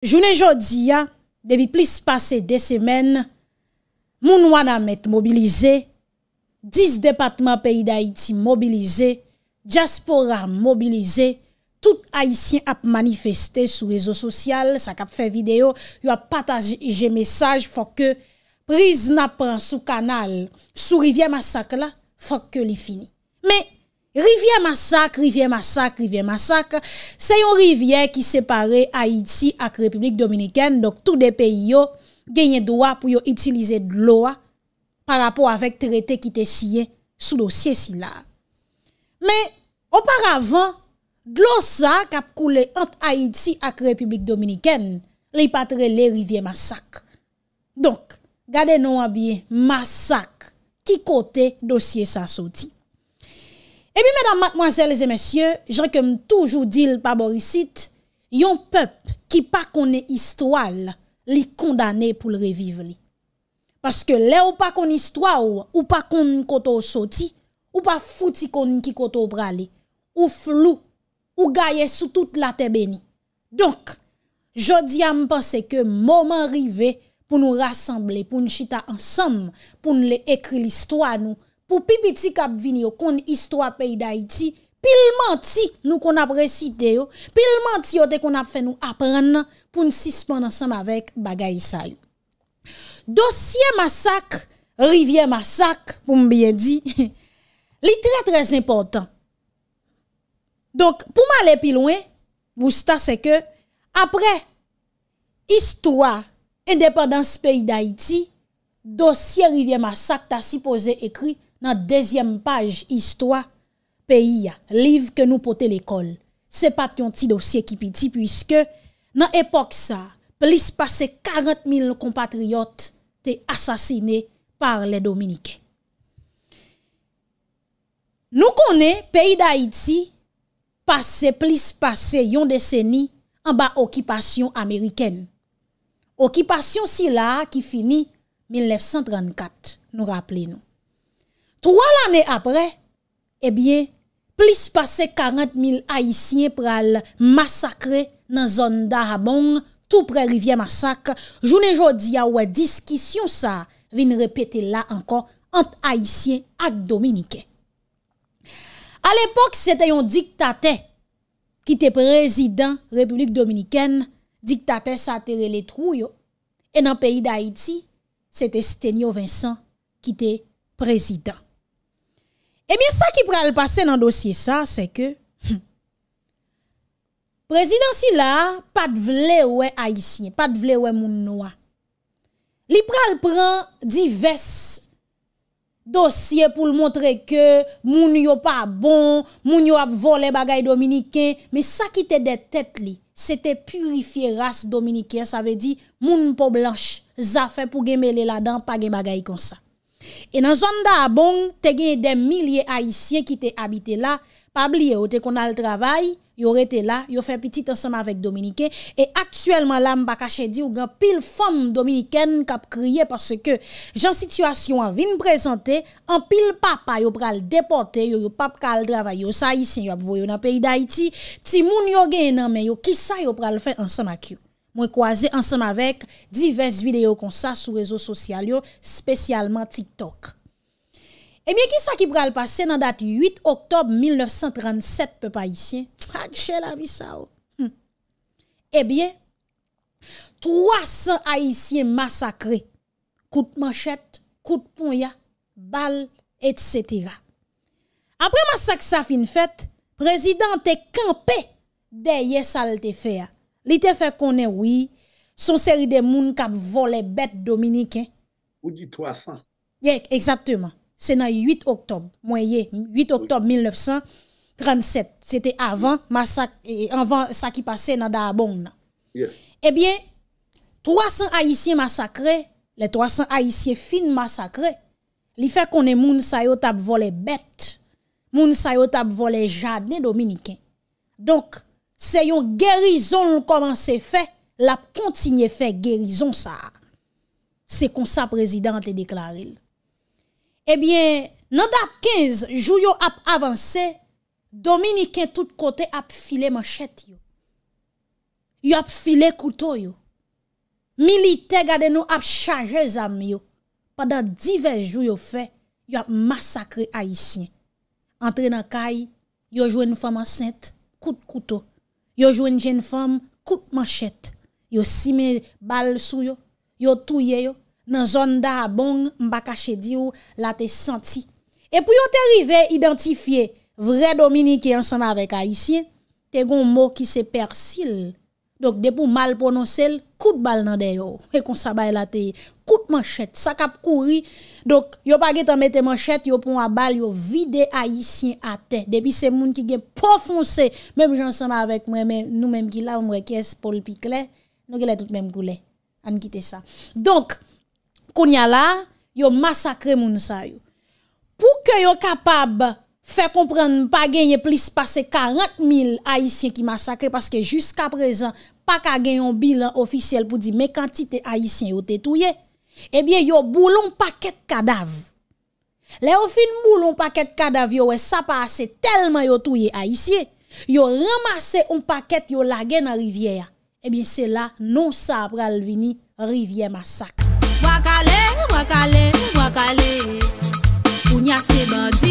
Jounen jodi ya, debi plis pase de semen, moun wana met mobilize, dis depatman peyi da iti mobilize, diaspora mobilize, tout haisyen ap manifestè sou rezo sosyal, sak ap fè video, yo ap pataje jè mesaj, fòk ke priz na pran sou kanal, sou rivye masak la, fòk ke li fini. Rivye masak, rivye masak, rivye masak, se yon rivye ki separe Haiti ak Republik Dominiken, dok tou de peyo genye dwa pou yo itilize dloa parapo avèk tretè ki te siye sou dosye si la. Me, oparavan, dlo sa kap koule ant Haiti ak Republik Dominiken, li patre le rivye masak. Donk, gade nou avye masak ki kote dosye sa soti. E bi mèdam matmwazèlèzè mèsyè, jèkèm toujou dil pa borisit, yon pep ki pa kone istwal li kondane pou l reviv li. Paske le ou pa kone istwal ou pa kone koto soti, ou pa fouti kone ki koto brali, ou flou, ou gaye sou tout la tebeni. Donk, jò diyam panse ke momen rive pou nou rassemble, pou nou chita ansam, pou nou le ekri l istwal nou, pou pi biti kap vini yo kon istwa peyi da iti, pil manti nou kon ap resite yo, pil manti yo te kon ap fè nou apren nan, pou n si span ansanm avek bagay sa yo. Dosye masak, rivye masak, pou m byen di, li tre trez important. Donk, pou m ale pi louen, vou stas se ke, apre, istwa, indepandans peyi da iti, dosye rivye masak ta si pose ekri, nan dezyem page histwa, peyi ya, liv ke nou pote l'ekol. Se pat yon ti dosye ki piti, pwiske nan epok sa, plis pase 40.000 kompatriot te asasine par le Dominike. Nou konen, peyi da iti, pase plis pase yon deseni an ba okipasyon Ameriken. Okipasyon si la ki fini 1934, nou rappele nou. Tro l'anè apre, ebyen, eh plis pase 40.000 Haitien pral masakre nan zon da Habong, tou pral rivye masakre, jounen jodi ya wè diskisyon sa, vin repete la ankon ant Haitien ak Dominiken. A l'epok, se te yon diktate ki te prezident Republik Dominiken, diktate sa atere letrou yo, e nan peyi da Haiti, se te Stenio Vincent ki te prezident. E eh miye sa ki pral pase nan dosye sa, se ke, prezidansi la, pat vlewe aisyen, pat vlewe moun noua. Li pral pran divers dosye pou l montre ke moun yo pa bon, moun yo ap vole bagay dominiken, miye sa ki te detet li, se te purifiye ras dominiken, sa ve di moun pou blanche, zafen pou gemele la dan, pa gen bagay konsa. E nan zon da abon, te genye den milye Haitien ki te habite la, pa bliye ou te kon al travay, yo rete la, yo fe pitit ansama vek Dominiken, e aktuelman la mba kache di ou gen pil fom Dominiken kap kriye parce ke jan situasyon an vin prezante, an pil papa yo pral depote, yo yo pap ka al travay, yo sa Haitien yo ap vo yo nan peyi da iti, ti moun yo genye nan men yo, ki sa yo pral fe ansama ki yo. Mwen kwaze ansanm avek divers videyo kon sa sou rezo sosyal yo, spesyalman TikTok. E miye ki sa ki pral pase nan dati 8 oktob 1937 pe pa Aisyen? Tchak chè la vi sa ou. Hmm. E biye, 300 Aisyen masakre. Kout manchet, kout ponya, bal, etc. Apre masak sa fin fèt, prezident te kampe deye salte feya. Li fait qu'on est oui, son série de moun kap vole bêtes dominicain. Ou dit 300. Yek, C'est le 8 octobre. moyen 8 octobre 1937. C'était avant ça qui passait dans qui passait Eh bien, Yes. haïtiens 300 Haïtiens massacrés, les 300 Haïtiens fin massacrés. li fait ont moun yo ap vole bet, moun yo ap vole jadne Donc, Se yon gerizon nou koman se fe, l ap kontinye fe gerizon sa. Se konsa prezident te deklaril. Ebyen, nan da 15 jou yo ap avanse, Dominiken tout kote ap file machete yo. Yo ap file kouto yo. Milite gade nou ap chaje zam yo. Padan divers jou yo fe, yo ap masakre aisyen. Antre nan kay, yo jwen nou faman sent kout kouto. Yo jwen jen fom kout manchet, yo sime bal sou yo, yo touye yo, nan zon da abong mbakache diyo la te senti. E pou yo te rive identifiye vre Dominique yonsan avek Aisyen, te goun mou ki se persil. Dok depou mal ponon sel, kout bal nan deyo, e kon sabay la te yon. manchette, ça cap courir. Donc yo pas t'en mette manchette, yo pon a bal yo vide haïtien à terre. Depuis c'est moun qui gen profoncé, même j'ensemble avec moi mais nous même qui là on requiert Paul Piclet, nous gèlè tout même goulé An quitter ça. Donc Kounia là, yo massacré moun sa yo. Pour que yo capable faire comprendre pas gagner plus passer 40 000 haïtiens qui massacrés parce que jusqu'à présent pas qu'à gagner un bilan officiel pour dire mais quantité haïtiens ont été eh bien, yo boulon paket kadav. Le ou fin boulon paket kadav yo we sa pa tellement yo touye a isye. Yo un paquet yo lage nan rivière. Eh bien, se la non sa pral vini rivière massacre. Wakale, wakale, wakale. Kounya se bandi.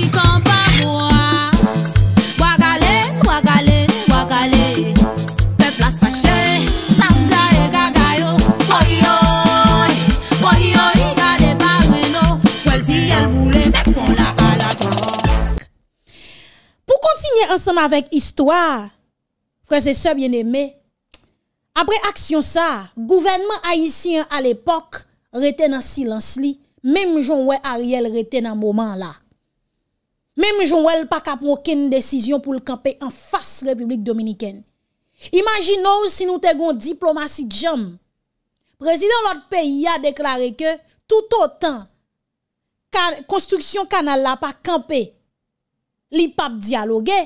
ansanm avèk històre, prese sebyen emè, apre aksyon sa, gouvenman aisyen al epok, rete nan silans li, mem joun wè Ariel rete nan mouman la. Mem joun wè l pa kap wòkèn desisyon pou l kampe an fass Republik Dominikèn. Imagin nou si nou te goun diplomasyk jom, prezident lot peyi a deklare ke, tout o tan, konstruksyon kanal la pa kampe, li pap dialogè,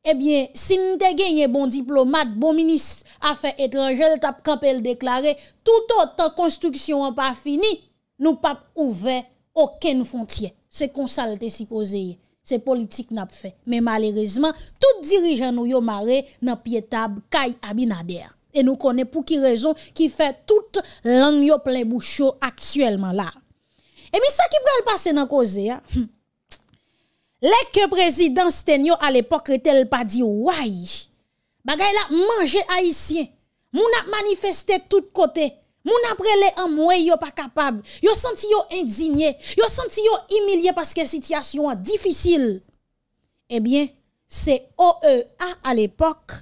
Ebyen, eh si n te genye bon diplomat, bon minis afe etranjel tap kapel deklare, toutot tan konstruksyon an pa fini, nou pap ouve oken fontyen. Se konsal te si poseye, se politik nap fe. Men malerezman, tout dirijan nou yo mare nan pietab kay abinader. E nou kone pou ki rezon ki fe tout lang yo plem boucho aksyelman la. Ebyen, sa ki prel pase nan koze ya? Lè ke prezidans ten yo al epok re tel pa di waj, bagay la manje haisyen, mou na manifeste tout kote, mou na prele an mwe yo pa kapab, yo senti yo indignye, yo senti yo emilye paske sityasyon an difisil. Ebyen, eh se OEA al epok,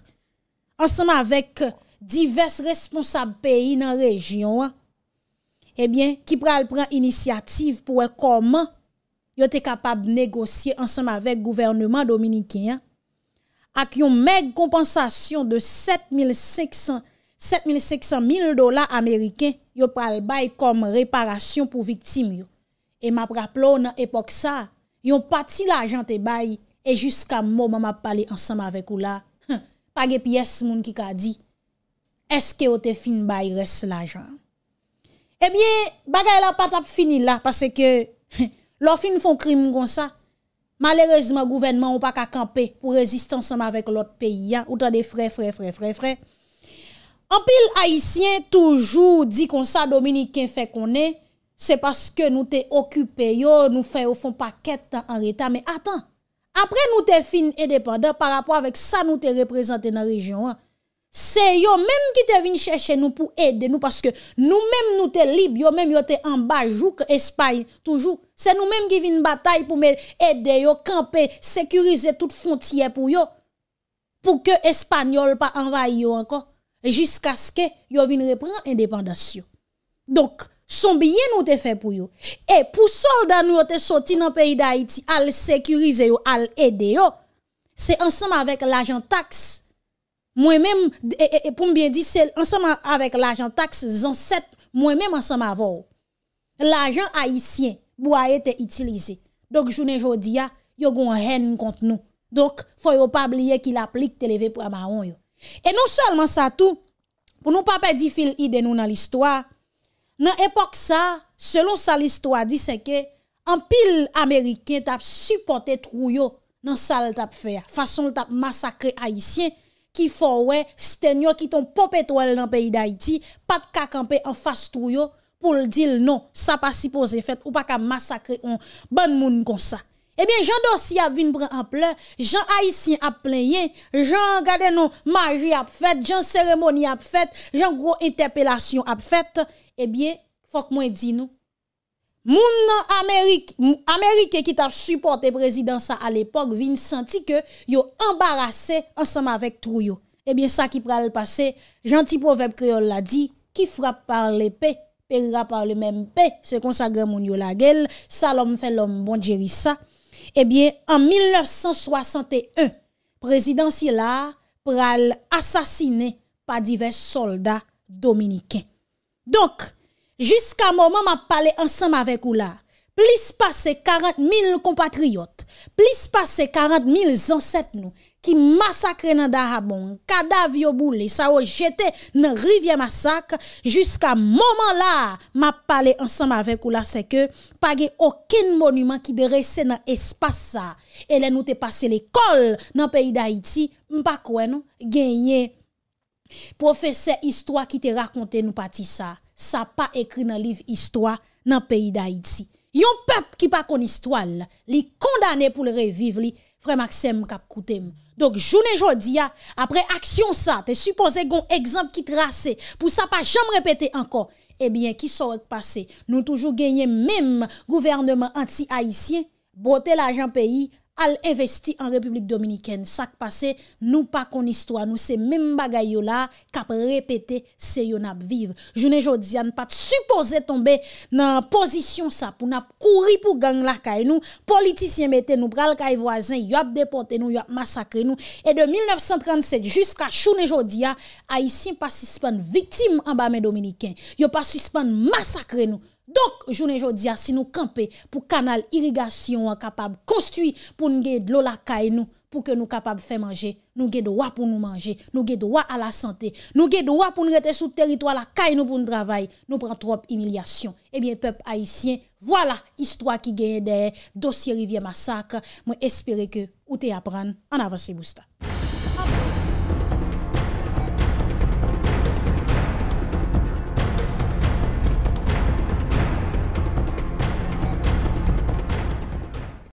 ansenman vek divers responsab peyi nan rejyon an, eh ebyen, ki pral pran inisyative pou e koman. yo te kapab negosye ansanm avek gouvernement Dominikien, ak yon meg kompansasyon de 7500, 7500 mil dola Ameriken, yo pral bay kom reparasyon pou viktim yo. E ma praplo nan epok sa, yon pati la jante bay, e jiska mou mama pali ansanm avek ou la, pag e piyes moun ki ka di, eske yo te fin bay res la jante. Ebyen, bagay la pat ap fini la, pase ke... Lò fin foun krim kon sa, malèrezman gouvenman ou pa ka kampe pou rezistansan ma vek lòt peyi an, ou ta de fre, fre, fre, fre, fre. An pil haisyen toujou di kon sa, Dominique, ken fe kon ne, se paske nou te okupe yo, nou fe ou fon paket an reta, me atan, apre nou te fin edepande, par apwa vek sa nou te reprezenten nan rejyon an. Se yo mèm ki te vin chèche nou pou ede nou Paske nou mèm nou te lib Yo mèm yo te ambajouk Espany Toujouk Se nou mèm ki vin batay pou mèm ede yo Kampè, sekurize tout fontyè pou yo Pou ke Espanyol pa envaye yo ankon Jiska ske Yo vin repren indépendasyon Donk, son biye nou te fè pou yo E pou solda nou yo te soti nan peyi d'Haïti Al sekurize yo, al ede yo Se ansèm avèk l'ajan taks Mwen men, e, e, pou mbyen di sel, anseman avèk l'ajan taks zan set, mwen men anseman avò. L'ajan haïsyen, bou a yè te itilize. Dok jounen jodi ya, yo goun hen kont nou. Dok, fò yo pabliye ki la plik te leve pou amaron yo. E non salman sa tou, pou nou pape di fil ide nou nan l'histoire, nan epok sa, selon sa l'histoire di seke, an pil Ameriken tap supporte trou yo nan sal tap fè, fason tap masakre haïsyen, ki fò wè stènyò ki ton pop etwèl nan peyi d'Haïti, pat kakampè an fas touyo pou l'dil non, sa pa si pose fèt ou pa ka masakre on, ban moun kon sa. Ebyen, eh jan dosi ap vin brè ap lè, jan haïsin ap plèyè, jan gade nou majri ap fèt, jan seremoni ap fèt, jan gro interpelasyon ap fèt, ebyen, eh fòk mwen di nou, Moun nan Amerike ki ta supporte prezidansa a l'epok vin senti ke yo embarase ansama vek trou yo. Ebyen sa ki pral pase, janti povep kreol la di, ki frap par le pe, perra par le men pe, se konsagre moun yo la gel, salom felom bonjerisa. Ebyen an 1961, prezidansi la pral asasine pa divers soldat dominiken. Donk, Jiska momen ma pale ansanm avek ou la, plis pase 40.000 kompatriyot, plis pase 40.000 zanset nou ki masakre nan darabon, kadav yo boule, sa ou jete nan rivye masakre, jiska momen la ma pale ansanm avek ou la, seke page okin monyman ki dere se nan espasa, ele nou te pase le kol nan peyi da iti, mpa kwen nou genye profese istwa ki te rakonte nou pati sa. sa pa ekri nan liv istwa nan peyi da Haiti. Yon pep ki pa kon istwal, li kondane pou le reviv li, frem aksem kap koutem. Donk, jounen jodi ya, apre aksyon sa, te supose gon ekzamp ki trase, pou sa pa jam repete anko, ebyen ki sawek pase, nou toujou genye mèm gouvernement anti-Haitien, bote la jan peyi, al investi an Republik Dominikèn. Sak pase nou pa kon istwa nou, se menm bagay yo la kap repete se yo nap viv. Jounen Jodian pat suppose tombe nan posisyon sa, pou nap kouri pou gang la kae nou, politisyen mette nou pral kae vwazen, yo ap depote nou, yo ap masakre nou, e de 1937 jusqu'a Jounen Jodian, a yisi pasispan vitim an Bame Dominikèn. Yo pasispan masakre nou. Donk, jounen jodia, si nou kampe pou kanal irigasyon wak kapab konstwi pou nou gèd lola kay nou pou ke nou kapab fè manje, nou gèd wap pou nou manje, nou gèd wap a la sante, nou gèd wap pou nou rete sou teritwala kay nou pou nou dravay, nou pran trop imilyasyon. Ebyen, pep aisyen, wala, istwa ki genye de dosye rivye masak. Mwen espere ke ou te apran an avans e boostan.